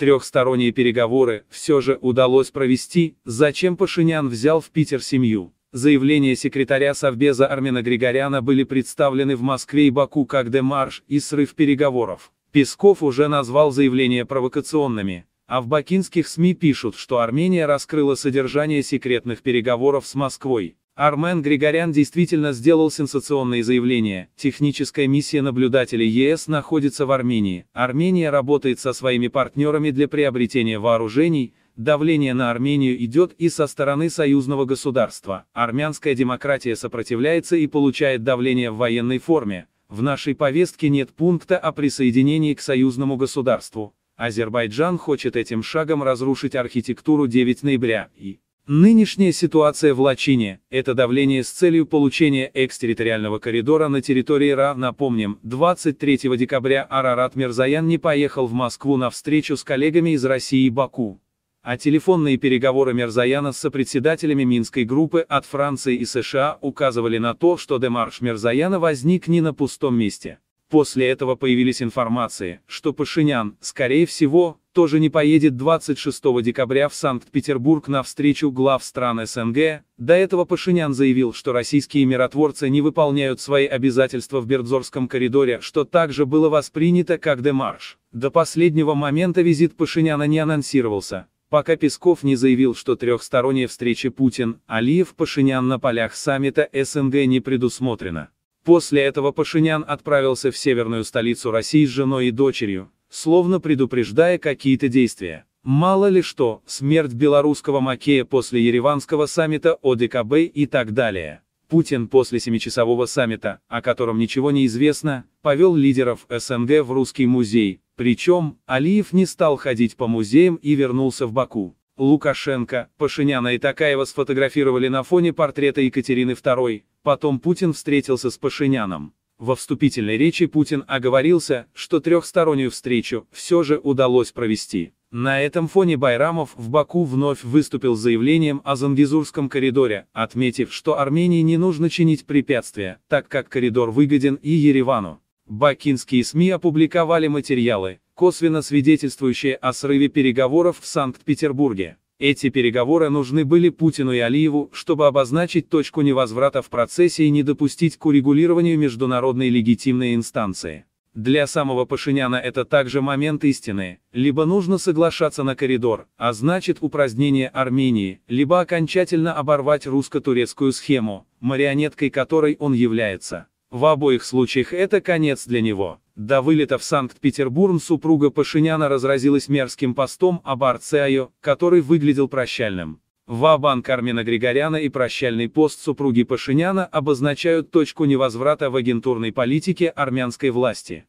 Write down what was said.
Трехсторонние переговоры все же удалось провести, зачем Пашинян взял в Питер семью. Заявления секретаря Совбеза Армена Григоряна были представлены в Москве и Баку как демарш и срыв переговоров. Песков уже назвал заявления провокационными, а в бакинских СМИ пишут, что Армения раскрыла содержание секретных переговоров с Москвой. Армен Григорян действительно сделал сенсационное заявление. Техническая миссия наблюдателей ЕС находится в Армении. Армения работает со своими партнерами для приобретения вооружений, давление на Армению идет и со стороны союзного государства. Армянская демократия сопротивляется и получает давление в военной форме. В нашей повестке нет пункта о присоединении к союзному государству. Азербайджан хочет этим шагом разрушить архитектуру 9 ноября и Нынешняя ситуация в Лачине – это давление с целью получения экстерриториального коридора на территории РА. Напомним, 23 декабря Арарат Мирзаян не поехал в Москву на встречу с коллегами из России и Баку. А телефонные переговоры Мирзаяна с сопредседателями Минской группы от Франции и США указывали на то, что демарш Мирзаяна возник не на пустом месте. После этого появились информации, что Пашинян, скорее всего, тоже не поедет 26 декабря в Санкт-Петербург на встречу глав стран СНГ. До этого Пашинян заявил, что российские миротворцы не выполняют свои обязательства в Бердзорском коридоре, что также было воспринято как демарш. До последнего момента визит Пашиняна не анонсировался, пока Песков не заявил, что трехсторонняя встреча Путин, Алиев, Пашинян на полях саммита СНГ не предусмотрена. После этого Пашинян отправился в северную столицу России с женой и дочерью, словно предупреждая какие-то действия. Мало ли что, смерть белорусского Макея после ереванского саммита ОДКБ и так далее. Путин после семичасового саммита, о котором ничего не известно, повел лидеров СНГ в русский музей, причем, Алиев не стал ходить по музеям и вернулся в Баку. Лукашенко, Пашиняна и Такаева сфотографировали на фоне портрета Екатерины II, потом Путин встретился с Пашиняном. Во вступительной речи Путин оговорился, что трехстороннюю встречу все же удалось провести. На этом фоне Байрамов в Баку вновь выступил с заявлением о Зангизурском коридоре, отметив, что Армении не нужно чинить препятствия, так как коридор выгоден и Еревану. Бакинские СМИ опубликовали материалы, косвенно свидетельствующие о срыве переговоров в Санкт-Петербурге. Эти переговоры нужны были Путину и Алиеву, чтобы обозначить точку невозврата в процессе и не допустить к урегулированию международной легитимной инстанции. Для самого Пашиняна это также момент истины, либо нужно соглашаться на коридор, а значит упразднение Армении, либо окончательно оборвать русско-турецкую схему, марионеткой которой он является. В обоих случаях это конец для него. До вылета в Санкт-Петербург супруга Пашиняна разразилась мерзким постом об Арцеаю, который выглядел прощальным. Ва-банк Армина Григоряна и прощальный пост супруги Пашиняна обозначают точку невозврата в агентурной политике армянской власти.